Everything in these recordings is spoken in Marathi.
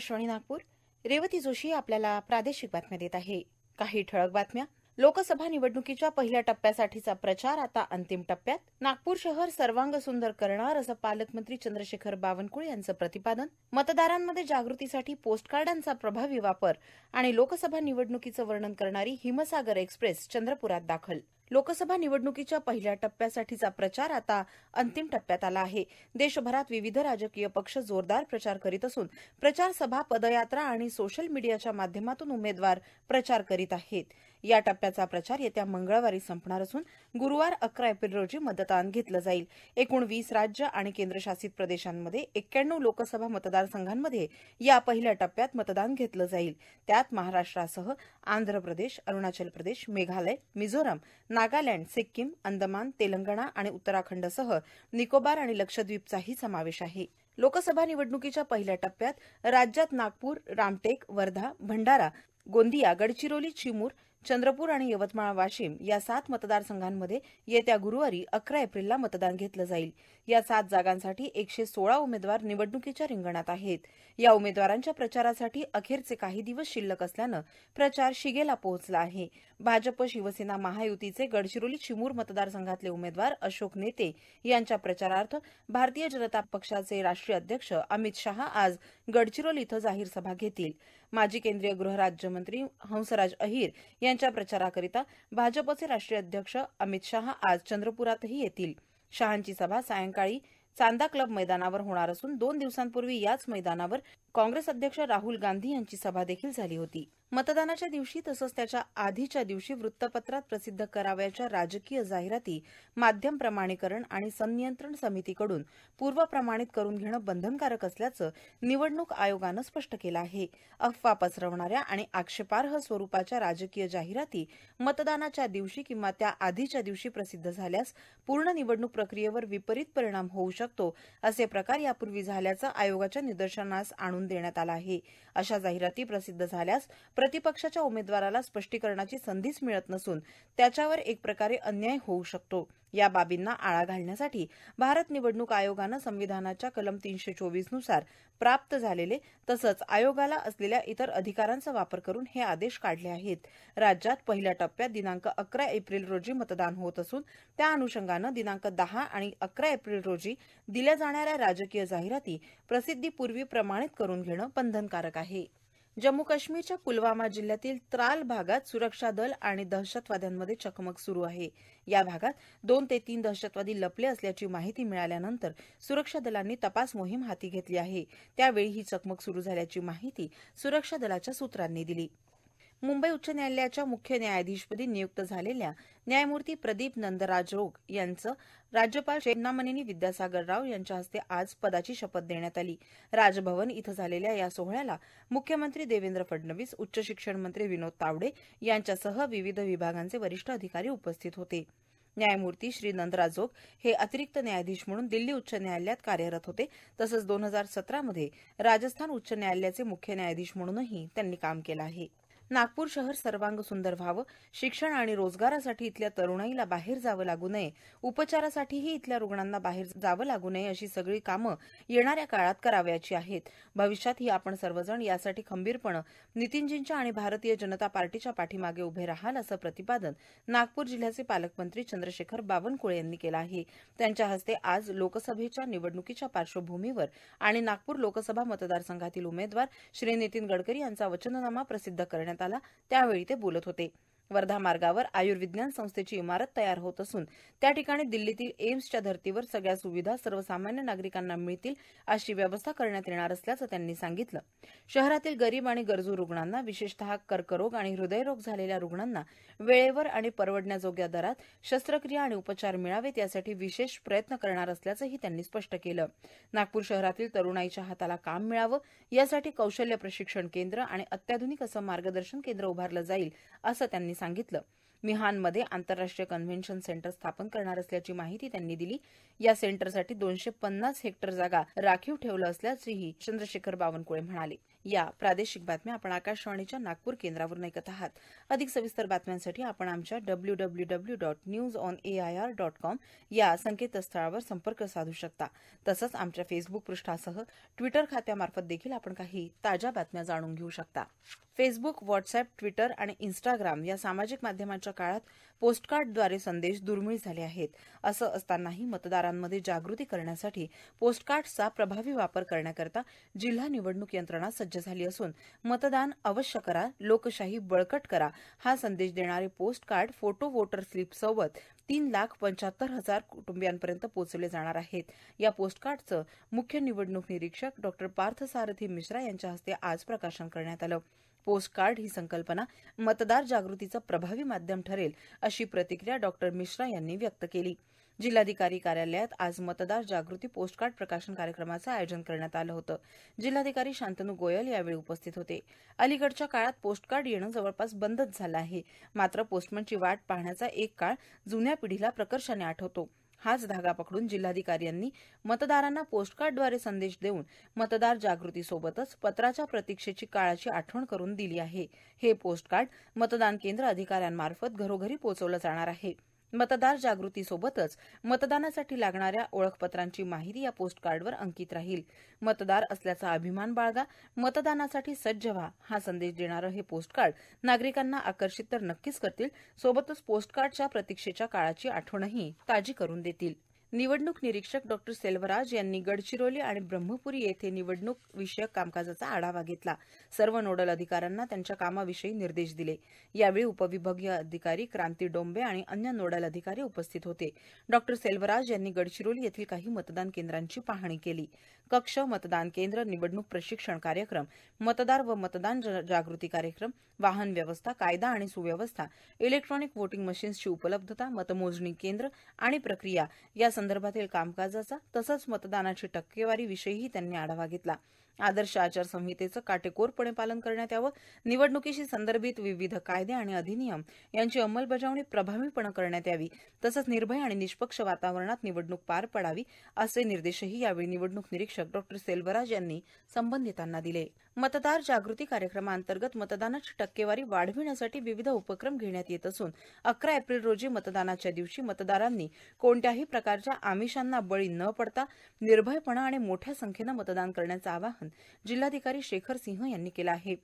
आकाशवाणी नागपूर रेवती जोशी आपल्याला प्रादेशिक बातम्या देत आहे काही ठळक बातम्या लोकसभा निवडणुकीच्या पहिल्या टप्प्यासाठीचा प्रचार आता अंतिम टप्प्यात नागपूर शहर सर्वांग सुंदर करणार असं पालकमंत्री चंद्रशेखर बावनकुळे यांचं प्रतिपादन मतदारांमध्ये जागृतीसाठी पोस्टकार्डांचा प्रभावी वापर आणि लोकसभा निवडणुकीचं वर्णन करणारी हिमसागर एक्सप्रेस चंद्रपुरात दाखल लोकसभा निवडणुकीच्या पहिल्या टप्प्यासाठीचा प्रचार आता अंतिम टप्प्यात आला आहे देशभरात विविध राजकीय पक्ष जोरदार प्रचार करीत असून प्रचार सभा पदयात्रा आणि सोशल मीडियाच्या माध्यमातून उमेदवार प्रचार करीत आहेत या टप्प्याचा प्रचार येत्या मंगळवारी संपणार असून गुरुवार अकरा एप्रिल रोजी मतदान घेतलं जाईल एकूण वीस राज्य आणि केंद्रशासित प्रदेशांमध्ये एक्क्याण्णव लोकसभा मतदारसंघांमध्ये या पहिल्या टप्प्यात मतदान घेतलं जाईल त्यात महाराष्ट्रासह आंध्र प्रदेश अरुणाचल प्रदेश मेघालय मिझोरम नागालँड सिक्कीम अंदमान तेलंगणा आणि उत्तराखंडसह निकोबार आणि लक्षद्वीपचाही समावेश आहे लोकसभा निवडणुकीच्या पहिल्या टप्प्यात राज्यात नागपूर रामटेक वर्धा भंडारा गोंदिया गडचिरोली चिमूर चंद्रपूर आणि यवतमाळ वाशिम या सात मतदारसंघांमध्ये येत्या गुरुवारी अकरा एप्रिलला मतदान घेतलं जाईल या सात जागांसाठी एकशे सोळा उमेदवार निवडणुकीच्या रिंगणात आहेत या उमेदवारांच्या प्रचारासाठी अखेरचे काही दिवस शिल्लक असल्यानं प्रचार शिगेला पोहोचला आहे भाजप शिवसेना महायुतीचे गडचिरोली चिमूर मतदारसंघातले उमेदवार अशोक नेते यांच्या प्रचारार्थ भारतीय जनता पक्षाचे राष्ट्रीय अध्यक्ष अमित शहा आज गडचिरोली इथं जाहीर सभा घेतील माजी केंद्रीय गृहराज्यमंत्री हंसराज अहिर यांच्या प्रचाराकरिता भाजपचे राष्ट्रीय अध्यक्ष अमित शहा आज चंद्रपुरातही येतील शहांची सभा सायंकाळी चांदा क्लब मैदानावर होणार असून दोन दिवसांपूर्वी याच मैदानावर काँग्रेस अध्यक्ष राहुल गांधी यांची सभा देखील झाली होती मतदानाच्या दिवशी तसंच त्याच्या आधीच्या दिवशी वृत्तपत्रात प्रसिद्ध कराव्याच्या राजकीय जाहिराती माध्यम प्रमाणीकरण आणि संनियंत्रण समितीकडून पूर्वप्रमाणित करून घेणं बंधनकारक असल्याचं निवडणूक आयोगानं स्पष्ट केलं आहे अफवा पसरवणाऱ्या आणि आक्षेपार्ह स्वरूपाच्या राजकीय जाहिराती मतदानाच्या दिवशी किंवा त्या आधीच्या दिवशी प्रसिद्ध झाल्यास पूर्ण निवडणूक प्रक्रियेवर विपरीत परिणाम होऊ शकतो असे प्रकार यापूर्वी झाल्याचं आयोगाच्या निदर्शनास आणून देण्यात आलं आहे अशा जाहिराती प्रसिद्ध झाल्यास प्रतिपक्षाच्या उमेदवाराला स्पष्टीकरणाची संधीच मिळत नसून त्याच्यावर एक प्रकारे अन्याय होऊ शकतो या बाबींना आळा घालण्यासाठी भारत निवडणूक आयोगानं संविधानाच्या कलम तीनशे चोवीस नुसार प्राप्त झालेले तसंच आयोगाला असलेल्या इतर अधिकारांचा वापर करून हे आदेश काढले आहेत राज्यात पहिल्या टप्प्यात दिनांक अकरा एप्रिल रोजी मतदान होत असून त्या अनुषंगानं दिनांक दहा आणि अकरा एप्रिल रोजी दिल्या जाणाऱ्या राजकीय जाहिराती प्रसिद्धीपूर्वी प्रमाणित करून घेणं बंधनकारक आहे जम्मू काश्मीरच्या पुलवामा जिल्ह्यातील त्राल भागात सुरक्षा दल आणि दहशतवाद्यांमध्ये चकमक सुरू आहे या भागात दोन ते तीन दहशतवादी लपले असल्याची माहिती मिळाल्यानंतर सुरक्षा दलांनी तपास मोहीम हाती घेतली आहे त्यावेळी ही चकमक सुरू झाल्याची माहिती सुरक्षा दलाच्या सूत्रांनी दिली मुंबई उच्च न्यायालयाच्या मुख्य न्यायाधीशपदी नियुक्त झालेल्या न्यायमूर्ती प्रदीप नंदराजोग यांचं राज्यपाल चेन्नामनेनी विद्यासागर राव यांच्या हस्ते आज पदाची शपथ देण्यात आली राजभवन इथं झालेल्या या सोहळ्याला मुख्यमंत्री देवेंद्र फडणवीस उच्च शिक्षण मंत्री विनोद तावडे यांच्यासह विविध विभागांचे वरिष्ठ अधिकारी उपस्थित होते न्यायमूर्ती श्री नंदराजोग हे अतिरिक्त न्यायाधीश म्हणून दिल्ली उच्च न्यायालयात कार्यरत होते तसंच दोन हजार सतरामध्ये राजस्थान उच्च न्यायालयाचे मुख्य न्यायाधीश म्हणूनही त्यांनी काम केलं होतं नागपूर शहर सर्वांग सुंदर व्हावं शिक्षण आणि रोजगारासाठी इथल्या तरुणाईला बाहेर जावं लागू नये उपचारासाठीही इथल्या रुग्णांना बाहेर जावं लागू नये अशी सगळी कामं येणाऱ्या काळात करावयाची आहेत भविष्यातही आपण सर्वजण यासाठी खंबीरपणे नितीनजींच्या आणि भारतीय जनता पार्टीच्या पाठीमागे उभे राहाल असं प्रतिपादन नागपूर जिल्ह्याचे पालकमंत्री चंद्रशेखर बावनकुळे यांनी केलं आहे त्यांच्या हस्ते आज लोकसभेच्या निवडणुकीच्या पार्श्वभूमीवर आणि नागपूर लोकसभा मतदारसंघातील उमेदवार श्री नितीन गडकरी यांचा वचननामा प्रसिद्ध करण्यात आला त्यावेळी ते बोलत होते वर्धा मार्गावर आयुर्विज्ञान संस्थेची इमारत तयार होत असून त्या ठिकाणी दिल्लीतील एम्सच्या धर्तीवर सगळ्या सुविधा सर्वसामान्य नागरिकांना मिळतील अशी व्यवस्था करण्यात येणार असल्याचं त्यांनी सांगितलं शहरातील गरीब आणि गरजू रुग्णांना विशेषतः कर्करोग आणि हृदयरोग झालेल्या रुग्णांना वेळेवर आणि परवडण्याजोग्या दरात शस्त्रक्रिया आणि उपचार मिळावेत यासाठी विशेष प्रयत्न करणार असल्याचंही त्यांनी स्पष्ट केलं नागपूर शहरातील तरुणाईच्या हाताला काम मिळावं यासाठी कौशल्य प्रशिक्षण केंद्र आणि अत्याधुनिक असं मार्गदर्शन केंद्र उभारलं जाईल असं त्यांनी सांगितलं मिहानमध्ये आंतरराष्ट्रीय कन्व्हेन्शन सेंटर स्थापन करणार असल्याची माहिती त्यांनी दिली या सेंटरसाठी दोनशे पन्नास हेक्टर जागा राखीव ठेवलं असल्याचंही चंद्रशेखर बावनकुळे म्हणाले या प्रादेशिक बातम्या आपण आकाशवाणीच्या नागपूर केंद्रावरून ऐकत आहात अधिक सविस्तर बातम्यांसाठी आपण आमच्या W W W dot news on A I R dot com या संकेतस्थळावर संपर्क साधू शकता तसंच आमच्या फेसबुक पृष्ठासह ट्विटर खात्यामार्फत देखील आपण काही ताज्या बातम्या जाणून घेऊ शकता फेसबुक व्हॉट्सॲप ट्विटर आणि इन्स्टाग्राम या सामाजिक माध्यमांच्या काळात पोस्टकार्डद्वारे संदेश दुर्मिळ झाले आहेत असं असतानाही मतदारांमध्ये जागृती करण्यासाठी पोस्टकार्डचा प्रभावी वापर करण्याकरता जिल्हा निवडणूक यंत्रणा सज्ज झाली असून मतदान अवश्य करा लोकशाही बळकट करा हा संदेश देणारे पोस्टकार्ड फोटो वोटर स्लिपसोबत तीन लाख पंचाहत्तर हजार कुटुंबियांपर्यंत पोहोचले जाणार आहेत या पोस्टकार्डचं मुख्य निवडणूक निरीक्षक डॉ पार्थसारथी मिश्रा यांच्या हस्ते आज प्रकाशन करण्यात आलं पोस्टकार्ड ही संकल्पना मतदार जागृतीचं प्रभावी माध्यम ठरेल अशी प्रतिक्रिया डॉ मिश्रा यांनी व्यक्त केली जिल्हाधिकारी कार्यालयात आज मतदार जागृती पोस्टकार्ड प्रकाशन कार्यक्रमाचं आयोजन करण्यात आलं होतं जिल्हाधिकारी शांतनू गोयल यावेळी उपस्थित होते अलीकडच्या काळात पोस्टकार्ड येणं जवळपास बंदच झालं आहे मात्र पोस्टमनची वाट पाहण्याचा एक काळ जुन्या पिढीला प्रकर्षाने आठवतो हाच धागा पकडून जिल्हाधिकाऱ्यांनी मतदारांना पोस्टकार्डद्वारे संदेश देऊन मतदार जागृतीसोबतच पत्राच्या प्रतीक्षेची काळाची आठवण करून दिली आहे हे पोस्टकार्ड मतदान केंद्र अधिकाऱ्यांमार्फत घरोघरी पोहोचवलं जाणार आहे मतदार जागृतीसोबतच मतदानासाठी लागणाऱ्या ओळखपत्रांची माहिती या पोस्टकार्डवर अंकित राहील मतदार असल्याचा अभिमान बाळगा मतदानासाठी सज्ज व्हा हा संदेश देणारं हे पोस्टकार्ड नागरिकांना आकर्षित तर नक्कीच करतील सोबतच पोस्टकार्डच्या प्रतीक्षेच्या काळाची आठवणही ताजी करून देतील निवडणूक निरीक्षक डॉ सेल्वराज यांनी गडचिरोली आणि ब्रह्मपुरी येथे निवडणूक विषयक कामकाजाचा आढावा घेतला सर्व नोडल अधिकाऱ्यांना त्यांच्या कामाविषयी निर्देश दिले यावेळी उपविभागीय अधिकारी क्रांती डोंबे आणि अन्य नोडल अधिकारी उपस्थित होते डॉ सेल्वराज यांनी गडचिरोली येथील काही मतदान केंद्रांची पाहणी केली कक्ष मतदान केंद्र निवडणूक प्रशिक्षण कार्यक्रम मतदार व मतदान जागृती कार्यक्रम वाहन व्यवस्था कायदा आणि सुव्यवस्था इलेक्ट्रॉनिक वोटिंग मशीन्सची उपलब्धता मतमोजणी केंद्र आणि प्रक्रिया या संदर्भातील कामकाजाचा तसंच मतदानाची टक्केवारी विषयीही त्यांनी आढावा घेतला आदर्श आचारसंहितेचं काटेकोरपणे पालन करण्यात यावं निवडणुकीशी संदर्भित विविध कायदे आणि अधिनियम यांची अंमलबजावणी प्रभावीपणे करण्यात यावी तसंच निर्भय आणि निष्पक्ष वातावरणात निवडणूक पार पडावी असे निर्देशही यावेळी निवडणूक निरीक्षक डॉ सेल्वराज यांनी संबंधितांना दिले मतदार जागृती कार्यक्रमांतर्गत मतदानाची टक्केवारी वाढविण्यासाठी विविध उपक्रम घेण्यात येत असून अकरा एप्रिल रोजी मतदानाच्या दिवशी मतदारांनी कोणत्याही प्रकारच्या आमिषांना बळी न पडता निर्भयपणे आणि मोठ्या संख्येनं मतदान करण्याचं आवाहन जिल्हाधिकारी शेखर सिंह यांनी केले आहे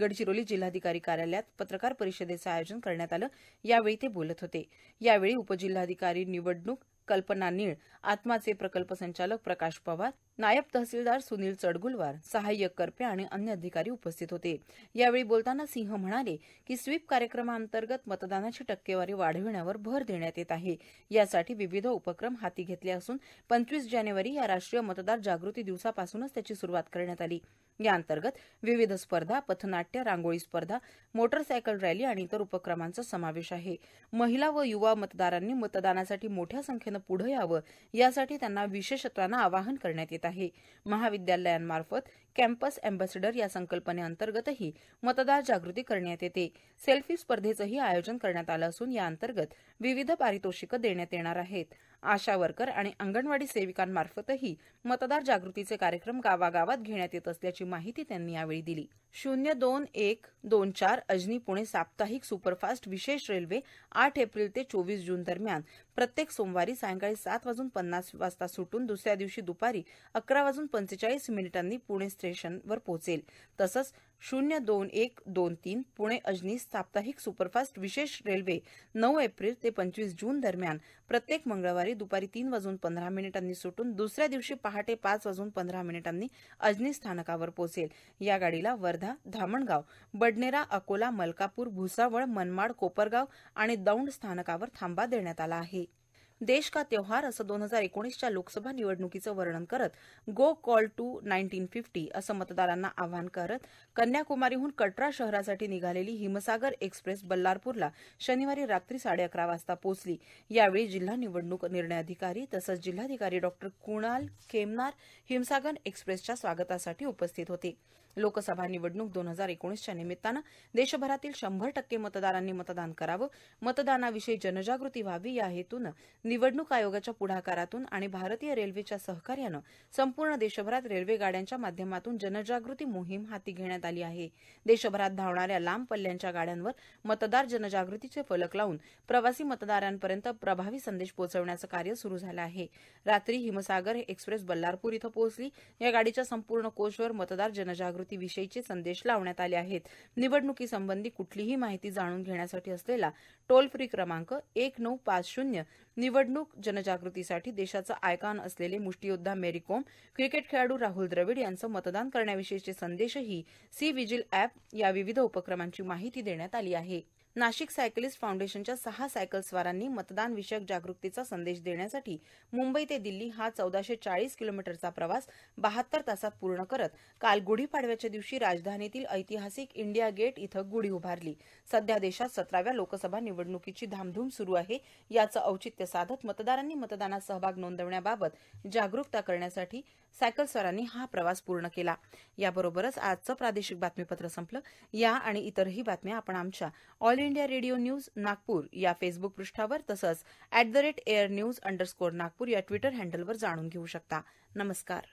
गडचिरोली जिल्हाधिकारी कार्यालयात पत्रकार परिषदेचं आयोजन करण्यात आलं यावेळी ते बोलत होते यावेळी उपजिल्हाधिकारी निवडणूक कल्पना नीळ आत्माचे प्रकल्प संचालक प्रकाश पवार नायब तहसीलदार सुनील चडगुलवार सहाय्यक करपे आणि अन्य अधिकारी उपस्थित होते यावेळी बोलताना सिंह म्हणाले की स्वीप कार्यक्रमांतर्गत मतदानाची टक्केवारी वाढविण्यावर भर देण्यात येत आहे यासाठी विविध उपक्रम हाती घेतले असून पंचवीस जानेवारी या राष्ट्रीय मतदार जागृती दिवसापासूनच त्याची सुरुवात करण्यात आली याअंतर्गत विविध स्पर्धा पथनाट्य रांगोळी स्पर्धा मोटरसायकल रॅली आणि इतर उपक्रमांचा समावेश आहे महिला व युवा मतदारांनी मतदानासाठी मोठ्या संख्येनं पुढे यावं यासाठी त्यांना विशेषत्वानं आवाहन करण्यात येत आहे महाविद्यालयांमार्फत कॅम्पस अँबॅसिडर या संकल्पनेअंतर्गतही मतदार जागृती करण्यात येते सेल्फी स्पर्धेचंही आयोजन करण्यात आलं असून अंतर्गत विविध पारितोषिकं देण्यात येणार आहेत आशा वर्कर आणि अंगणवाडी सेविकांमार्फतही मतदार जागृतीचे कार्यक्रम गावागावात घेण्यात येत असल्याची माहिती त्यांनी यावेळी दिली शून्य दोन एक दोन चार अजनी पुणे साप्ताहिक सुपरफास्ट विशेष रेल्वे आठ एप्रिल ते चोवीस जून दरम्यान प्रत्येक सोमवारी सायंकाळी सात वाजून पन्नास वाजता सुटून दुसऱ्या दिवशी दुपारी अकरा वाजून पंचेचाळीस मिनिटांनी पुणे स्टेशनवर पोहोचेल तसंच शून्य दोन एक दोन तीन पुणे अजनी साप्ताहिक सुपरफास्ट विशेष रेल्वे नऊ एप्रिल ते पंचवीस जून दरम्यान प्रत्येक मंगळवारी दुपारी तीन वाजून पंधरा मिनिटांनी सुटून दुसऱ्या दिवशी पहाटे पाच वाजून पंधरा मिनिटांनी अजनी स्थानकावर पोहोचेल या गाडीला वर्धा धामणगाव बडनेरा अकोला मलकापूर भुसावळ मनमाड कोपरगाव आणि दौंड स्थानकावर थांबा देण्यात आला आहे देश का त्योहार असं दोन हजार एकोणीसच्या लोकसभा निवडणुकीचं वर्णन करत go call to nineteen fifty असं मतदारांना आवाहन करत कन्याकुमारीहून कटरा शहरासाठी निघालेली हिमसागर एक्सप्रेस बल्लारपूरला शनिवारी रात्री साडेअकरा वाजता पोहोचली यावेळी जिल्हा निवडणूक निर्णय अधिकारी तसंच जिल्हाधिकारी डॉ कुणाल खेमनार हिमसागर एक्सप्रेसच्या स्वागतासाठी उपस्थित होते लोकसभा निवडणूक दोन हजार एकोणीसच्या निमित्तानं देशभरातील शंभर टक्के मतदारांनी मतदान करावं मतदानाविषयी जनजागृती व्हावी या हेतूनं निवडणूक आयोगाच्या पुढाकारातून आणि भारतीय रेल्वेच्या सहकार्यानं संपूर्ण देशभरात रेल्वे गाड्यांच्या माध्यमातून जनजागृती मोहीम हाती घेण्यात आली आहे देशभरात धावणाऱ्या लांब पल्ल्यांच्या गाड्यांवर मतदार जनजागृतीचे फलक लावून प्रवासी मतदारांपर्यंत प्रभावी संदेश पोहोचवण्याचं कार्य सुरू झालं आहे रात्री हिमसागर एक्सप्रेस बल्लारपूर इथं पोहोचली या गाडीच्या संपूर्ण कोचवर मतदार जनजागृती संस्कृतीविषयीचे संदेश लावण्यात आले आहेत निवडणुकीसंबंधी कुठलीही माहिती जाणून घेण्यासाठी असलेला टोल फ्री क्रमांक एक नऊ पाच शून्य निवडणूक जनजागृतीसाठी देशाचं आयकान असलेले मुष्टीयोद्धा मेरी क्रिकेट खेळाडू राहुल द्रविड यांचं मतदान करण्याविषयीचे संदेशही सी विजिल अॅप या विविध उपक्रमांची माहिती देण्यात आली आहे नाशिक सायकलिस्ट फाउंडेशनच्या सहा सायकलस्वारांनी मतदान विषयक जागृतीचा संदेश देण्यासाठी मुंबई ते दिल्ली हा चौदाशे चाळीस किलोमीटरचा प्रवास बहात्तर तासात पूर्ण करत काल गुढीपाडव्याच्या दिवशी राजधानीतील ऐतिहासिक इंडिया गेट इथं गुढी उभारली सध्या देशात सतराव्या लोकसभा निवडणुकीची धामधूम सुरू आहे याचं औचित्य साधत मतदारांनी मतदानात सहभाग नोंदवण्याबाबत जागरूकता करण्यासाठी सायकलस्वारांनी हा प्रवास पूर्ण केला याबरोबरच आजचं प्रादेशिक बातमीपत्र संपलं या आणि इतरही बातम्या आपण आमच्या All India Radio News Nagpur या फेसबुक पृष्ठावर तसंच at the rate air news underscore Nagpur या ट्विटर हँडलवर जाणून घेऊ शकता नमस्कार